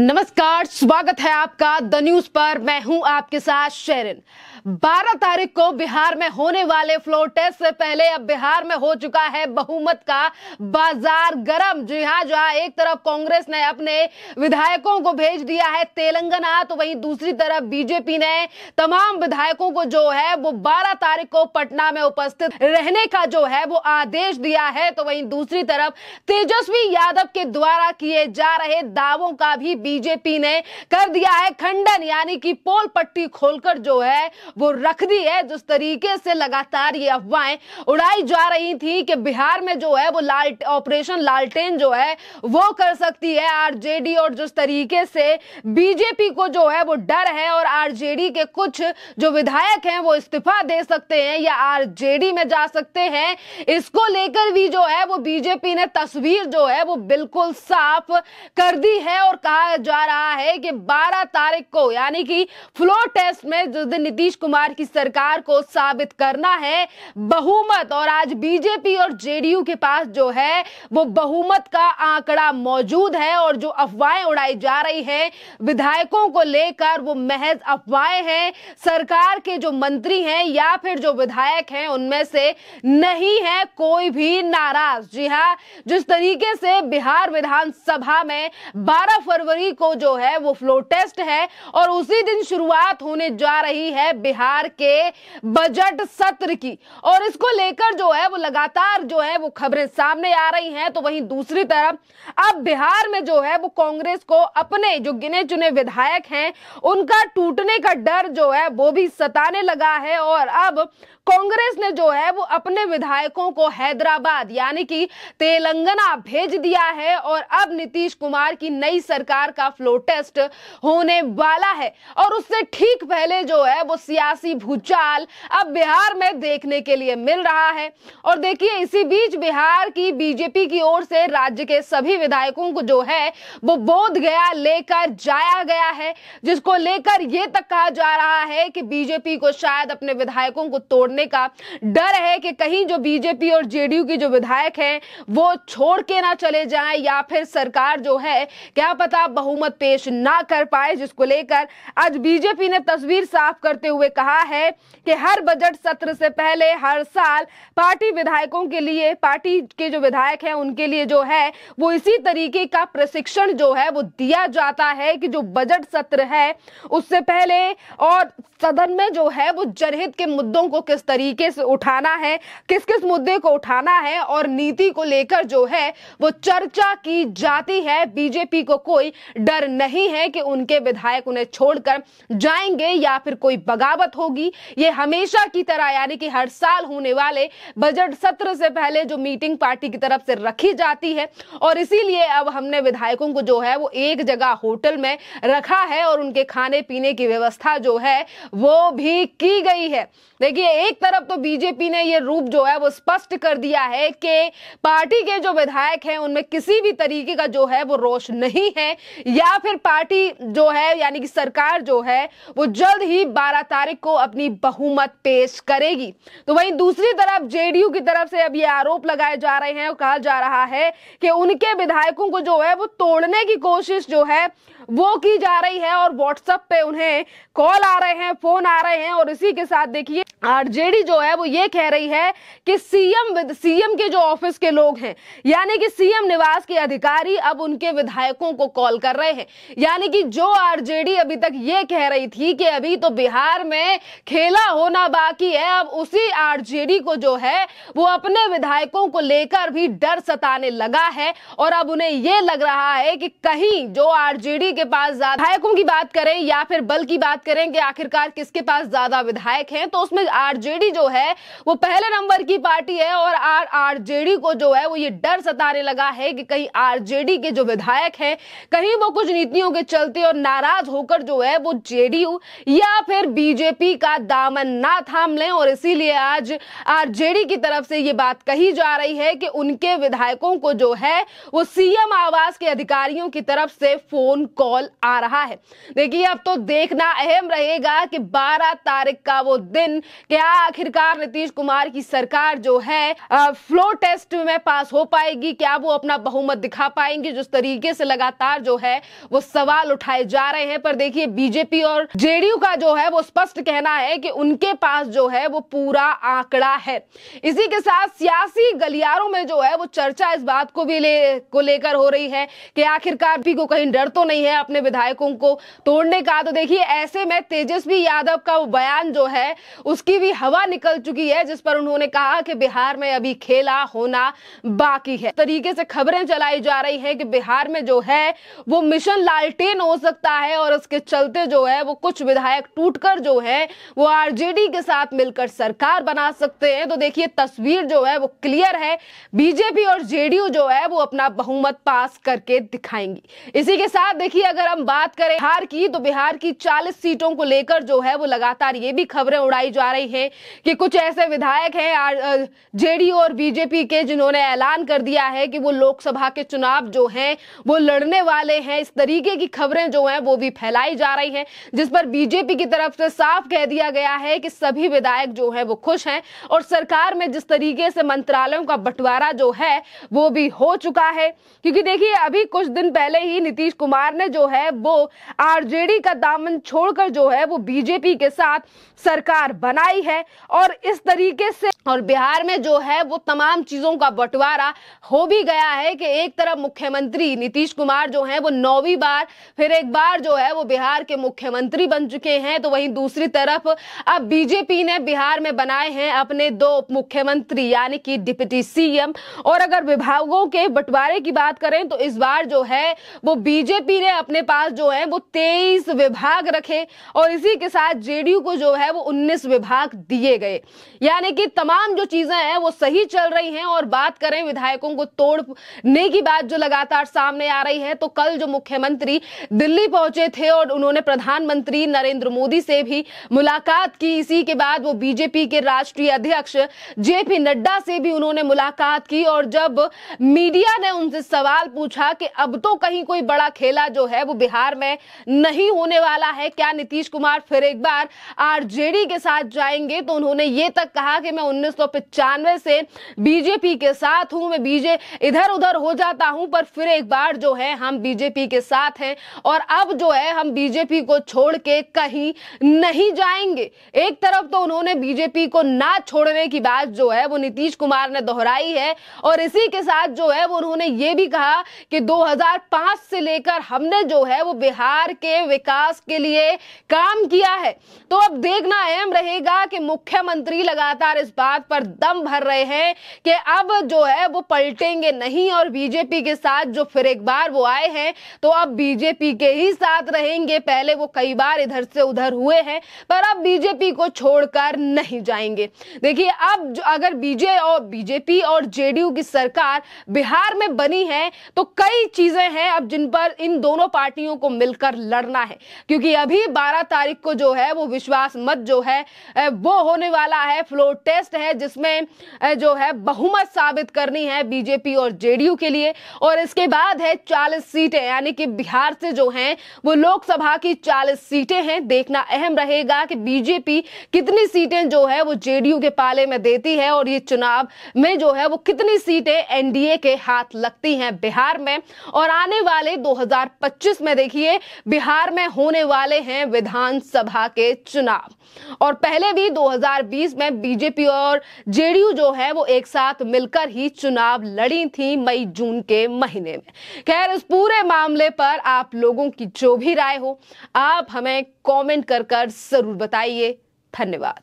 नमस्कार स्वागत है आपका द न्यूज पर मैं हूं आपके साथ शेरिन 12 तारीख को बिहार में होने वाले फ्लोर टेस्ट से पहले अब बिहार में हो चुका है बहुमत का बाजार गरम जी हाँ जहां एक तरफ कांग्रेस ने अपने विधायकों को भेज दिया है तेलंगाना तो वहीं दूसरी तरफ बीजेपी ने तमाम विधायकों को जो है वो 12 तारीख को पटना में उपस्थित रहने का जो है वो आदेश दिया है तो वही दूसरी तरफ तेजस्वी यादव के द्वारा किए जा रहे दावों का भी बीजेपी ने कर दिया है खंडन यानी कि पोल पट्टी खोलकर जो है वो रख दी है जिस तरीके से लगातार ये अफवाहें उड़ाई जा रही थी कि बिहार में जो है वो लाल ऑपरेशन लालटेन जो है वो कर सकती है आरजेडी और जिस तरीके से बीजेपी को जो है वो डर है और आरजेडी के कुछ जो विधायक हैं वो इस्तीफा दे सकते हैं या आरजेडी में जा सकते हैं इसको लेकर भी जो है वो बीजेपी ने तस्वीर जो है वो बिल्कुल साफ कर दी है और कहा जा रहा है कि 12 तारीख को यानी कि फ्लोर टेस्ट में जिस दिन नीतीश कुमार की सरकार को साबित करना है बहुमत और आज बीजेपी और जेडीयू के पास जो है वो बहुमत का आंकड़ा मौजूद है और जो अफवाहें उड़ाई जा रही है विधायकों को लेकर वो महज अफवाहें हैं सरकार के जो मंत्री हैं या फिर जो विधायक हैं उनमें से नहीं है कोई भी नाराज जी हाँ जिस तरीके से बिहार विधानसभा में बारह फरवरी फरवरी को जो है वो फ्लो टेस्ट है और उसी दिन शुरुआत होने जा रही है बिहार के बजट सत्र की और इसको लेकर जो है वो लगातार जो है वो खबरें सामने आ रही हैं तो वहीं दूसरी तरफ अब बिहार में जो है वो कांग्रेस को अपने जो गिने चुने विधायक हैं उनका टूटने का डर जो है वो भी सताने लगा है और अब कांग्रेस ने जो है वो अपने विधायकों को हैदराबाद यानी कि तेलंगाना भेज दिया है और अब नीतीश कुमार की नई सरकार सरकार का फ्लोर टेस्ट होने वाला है और उससे ठीक पहले जो है वो सियासी भूचाल अब बिहार में देखने के लिए मिल रहा है और देखिए इसी बीच बिहार की बीजेपी की ओर से राज्य के सभी विधायकों को जो है वो बोध गया लेकर जाया गया है जिसको लेकर यह तक कहा जा रहा है कि बीजेपी को शायद अपने विधायकों को तोड़ने का डर है कि कहीं जो बीजेपी और जेडीयू की जो विधायक हैं वो छोड़ के ना चले जाएं या फिर सरकार जो है क्या पता बहुमत पेश ना कर पाए जिसको लेकर आज बीजेपी ने तस्वीर साफ करते हुए कहा है कि हर बजट सत्र से पहले हर साल पार्टी विधायकों के लिए पार्टी के जो विधायक हैं उनके लिए जो है वो इसी तरीके का प्रशिक्षण जो है वो दिया जाता है कि जो बजट सत्र है उससे पहले और सदन में जो है वो जनहित के मुद्दों को किस तरीके से उठाना है किस किस मुद्दे को उठाना है और नीति को लेकर जो है वो चर्चा की जाती है बीजेपी को कोई डर नहीं है कि उनके विधायक उन्हें छोड़कर जाएंगे या फिर कोई बगावत होगी ये हमेशा की तरह यानी कि हर साल होने वाले बजट सत्र से पहले जो मीटिंग पार्टी की तरफ से रखी जाती है और इसीलिए अब हमने विधायकों को जो है वो एक जगह होटल में रखा है और उनके खाने पीने की व्यवस्था जो है वो भी की गई है देखिए एक तरफ तो बीजेपी ने ये रूप जो है वो स्पष्ट कर दिया है कि पार्टी के जो विधायक हैं उनमें किसी भी तरीके का जो है वो रोष नहीं है या फिर पार्टी जो है यानी कि सरकार जो है वो जल्द ही 12 तारीख को अपनी बहुमत पेश करेगी तो वहीं दूसरी तरफ जेडीयू की तरफ से अब ये आरोप लगाए जा रहे हैं और कहा जा रहा है कि उनके विधायकों को जो है वो तोड़ने की कोशिश जो है वो की जा रही है और व्हाट्सएप पे उन्हें कॉल आ रहे हैं फोन आ रहे हैं और इसी के साथ देखिए आरजेडी जो है वो ये कह रही है कि सीएम सीएम के जो ऑफिस के लोग हैं यानी कि सीएम निवास के अधिकारी अब उनके विधायकों को कॉल कर कर रहे हैं यानी कि जो आरजेडी अभी तक ये कह रही थी कि अभी तो बिहार में खेला होना बाकी है अब उसी आरजेडी को जो है वो अपने विधायकों को लेकर भी डर सताने लगा है और अब उन्हें ये लग रहा है कि कहीं जो आरजेडी के पास विधायकों की बात करें या फिर बल की बात करें कि आखिरकार किसके पास ज्यादा विधायक हैं तो उसमें आरजेडी जो है वो पहले नंबर की पार्टी है और आरजेडी को जो है वो ये डर सताने लगा है कि कहीं आरजेडी के जो विधायक हैं कहीं वो कुछ नीतियों के चलते और नाराज होकर जो है वो जेडीयू या फिर बीजेपी का दामन ना थाम लें और इसीलिए आज आरजेडी की तरफ से ये बात कही जा रही है कि उनके विधायकों को जो है वो सीएम आवास के अधिकारियों की तरफ से फोन कॉल आ रहा है देखिए अब तो देखना अहम रहेगा कि 12 तारीख का वो दिन क्या आखिरकार नीतीश कुमार की सरकार जो है फ्लो टेस्ट में पास हो पाएगी क्या वो अपना बहुमत दिखा पाएंगे जिस तरीके से लगातार जो है है वो सवाल उठाए जा रहे हैं पर देखिए बीजेपी और जेडीयू का जो है वो स्पष्ट कहना है कि उनके पास जो है वो पूरा आंकड़ा है इसी के साथ सियासी गलियारों में जो है वो चर्चा इस बात को भी ले को लेकर हो रही है कि आखिरकार भी को कहीं डर तो नहीं है अपने विधायकों को तोड़ने का तो देखिए ऐसे में तेजस्वी यादव का बयान जो है उसकी भी हवा निकल चुकी है जिस पर उन्होंने कहा कि बिहार में अभी खेला होना बाकी है तरीके से खबरें चलाई जा रही है कि बिहार में जो है वो मिशन लालटेन हो सकता है और उसके चलते जो है वो कुछ विधायक टूटकर जो है वो आरजेडी के साथ मिलकर सरकार बना सकते हैं तो देखिए तस्वीर जो है वो क्लियर है बीजेपी और जेडीयू जो है वो अपना बहुमत पास करके दिखाएंगी इसी के साथ देखिए अगर हम बात करें बिहार की तो बिहार की चालीस सीटों को लेकर जो है वो लगातार ये भी खबरें उड़ाई जा रही है कि कुछ ऐसे विधायक है जेडीयू और बीजेपी के जिन्होंने ऐलान कर दिया है कि वो लोकसभा के चुनाव जो है वो लड़ने वाले रहे हैं इस तरीके की खबरें जो हैं वो भी फैलाई जा रही हैं जिस पर बीजेपी की तरफ से साफ कह दिया गया है कि सभी विधायक जो है वो खुश हैं और सरकार में जिस तरीके से मंत्रालयों का बंटवारा जो है वो भी हो चुका है क्योंकि देखिए अभी कुछ दिन पहले ही नीतीश कुमार ने जो है वो आरजेडी का दामन छोड़कर जो है वो बीजेपी के साथ सरकार बनाई है और इस तरीके से और बिहार में जो है वो तमाम चीजों का बंटवारा हो भी गया है कि एक तरफ मुख्यमंत्री नीतीश कुमार जो है वो वो नौवीं बार फिर एक बार जो है वो बिहार के मुख्यमंत्री बन चुके हैं तो वहीं दूसरी तरफ अब बीजेपी ने बिहार में बनाए हैं अपने दो उप मुख्यमंत्री यानी कि डिप्टी सीएम और अगर विभागों के बंटवारे की बात करें तो इस बार जो है वो बीजेपी ने अपने पास जो है वो तेईस विभाग रखे और इसी के साथ जेडीयू को जो है वो उन्नीस विभाग दिए गए यानी कि तमाम जो चीजें हैं वो सही चल रही हैं और बात करें विधायकों को तोड़ने की बात जो लगातार सामने आ रही है तो कल जो मुख्यमंत्री दिल्ली पहुंचे थे और उन्होंने प्रधानमंत्री नरेंद्र मोदी से भी मुलाकात की इसी के बाद वो बीजेपी के राष्ट्रीय अध्यक्ष जेपी नड्डा से भी उन्होंने मुलाकात की और जब मीडिया ने उनसे सवाल पूछा कि अब तो कहीं कोई बड़ा खेला जो है वो बिहार में नहीं होने वाला है क्या नीतीश कुमार फिर एक बार आरजेडी के साथ जाएंगे तो उन्होंने ये तक कहा कि मैं उन्नीस से बीजेपी के साथ हूं मैं बीजे इधर उधर हो जाता हूं पर फिर एक बार जो है हम बीजेपी बीजेपी के साथ हैं और अब जो है हम बीजेपी को छोड़ के कहीं नहीं जाएंगे एक तरफ तो उन्होंने बीजेपी को ना छोड़ने की बात जो है वो नीतीश कुमार ने दोहराई है और इसी के साथ जो है वो उन्होंने ये भी कहा कि 2005 से लेकर हमने जो है वो बिहार के विकास के लिए काम किया है तो अब देखना अहम रहेगा कि मुख्यमंत्री लगातार इस बात पर दम भर रहे हैं कि अब जो है वो पलटेंगे नहीं और बीजेपी के साथ जो फिर एक बार वो आए हैं तो अब बीजेपी के ही साथ रहेंगे पहले वो कई बार इधर से उधर हुए हैं पर अब बीजेपी को छोड़कर नहीं जाएंगे देखिए अब अगर बीजे और बीजेपी और जेडीयू की सरकार बिहार में बनी है तो कई चीजें हैं अब जिन पर इन दोनों पार्टियों को मिलकर लड़ना है क्योंकि अभी 12 तारीख को जो है वो विश्वास मत जो है वो होने वाला है फ्लोर टेस्ट है जिसमें जो है बहुमत साबित करनी है बीजेपी और जेडीयू के लिए और इसके बाद है चालीस सीटें यानी कि बिहार से जो हैं वो लोकसभा की 40 सीटें हैं देखना अहम रहेगा कि बीजेपी कितनी सीटें जो है वो जेडीयू के पाले में देती है और ये चुनाव में जो है वो कितनी सीटें एनडीए के हाथ लगती हैं बिहार में और आने वाले 2025 में देखिए बिहार में होने वाले हैं विधानसभा के चुनाव और पहले भी 2020 में बीजेपी और जेडीयू जो है वो एक साथ मिलकर ही चुनाव लड़ी थी मई जून के महीने में खैर इस पूरे मामले पर आप लोगों की जो भी राय हो आप हमें कमेंट कर कर जरूर बताइए धन्यवाद